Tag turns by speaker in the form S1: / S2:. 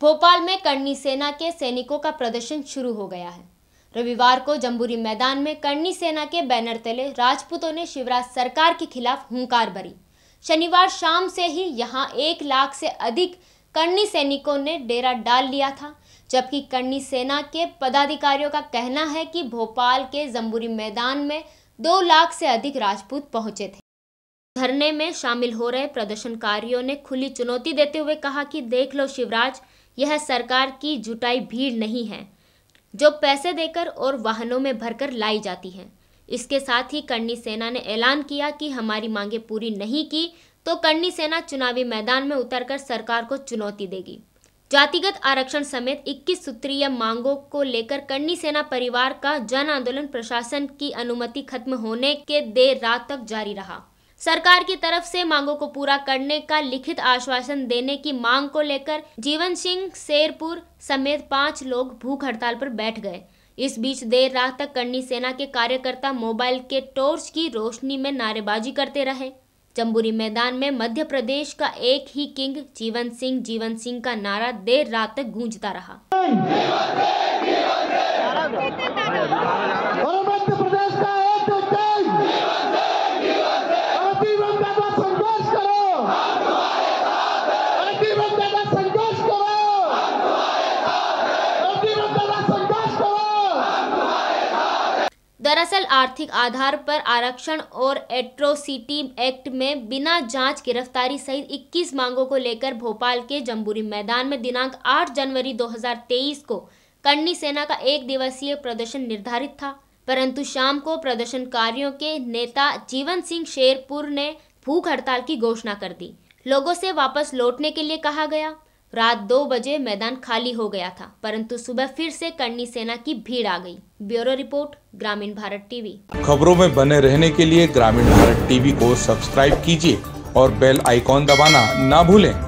S1: भोपाल में करनी सेना के सैनिकों का प्रदर्शन शुरू हो गया है रविवार को जम्बूरी मैदान में करनी सेना के बैनर तले राजपूतों ने शिवराज सरकार के खिलाफ हुंकार भरी शनिवार शाम से ही यहां एक लाख से अधिक करनी सैनिकों ने डेरा डाल लिया था जबकि करनी सेना के पदाधिकारियों का कहना है कि भोपाल के जम्बूरी मैदान में दो लाख से अधिक राजपूत पहुंचे थे धरने में शामिल हो रहे प्रदर्शनकारियों ने खुली चुनौती देते हुए कहा कि देख लो शिवराज यह सरकार की जुटाई भीड़ नहीं है जो पैसे देकर और वाहनों में भरकर लाई जाती है इसके साथ ही करनी सेना ने ऐलान किया कि हमारी मांगे पूरी नहीं की तो करनी सेना चुनावी मैदान में उतरकर सरकार को चुनौती देगी जातिगत आरक्षण समेत 21 सूत्रीय मांगों को लेकर करनी सेना परिवार का जन आंदोलन प्रशासन की अनुमति खत्म होने के देर रात तक जारी रहा सरकार की तरफ से मांगों को पूरा करने का लिखित आश्वासन देने की मांग को लेकर जीवन सिंह शेरपुर समेत पांच लोग भूख हड़ताल पर बैठ गए इस बीच देर रात तक करनी सेना के कार्यकर्ता मोबाइल के टॉर्च की रोशनी में नारेबाजी करते रहे जम्बूरी मैदान में मध्य प्रदेश का एक ही किंग जीवन सिंह जीवन सिंह का नारा देर रात तक गूंजता रहा दरअसल आर्थिक आधार पर आरक्षण और एट्रोसिटी एक्ट में बिना जांच गिरफ्तारी सहित 21 मांगों को लेकर भोपाल के जम्बूरी मैदान में दिनांक 8 जनवरी 2023 को कर्णी सेना का एक दिवसीय प्रदर्शन निर्धारित था परंतु शाम को प्रदर्शनकारियों के नेता जीवन सिंह शेरपुर ने भूख हड़ताल की घोषणा कर दी लोगों से वापस लौटने के लिए कहा गया रात दो बजे मैदान खाली हो गया था परंतु सुबह फिर से करनी सेना की भीड़ आ गई ब्यूरो रिपोर्ट ग्रामीण भारत टीवी खबरों में बने रहने के लिए ग्रामीण भारत टीवी को सब्सक्राइब कीजिए और बेल आइकॉन दबाना ना भूलें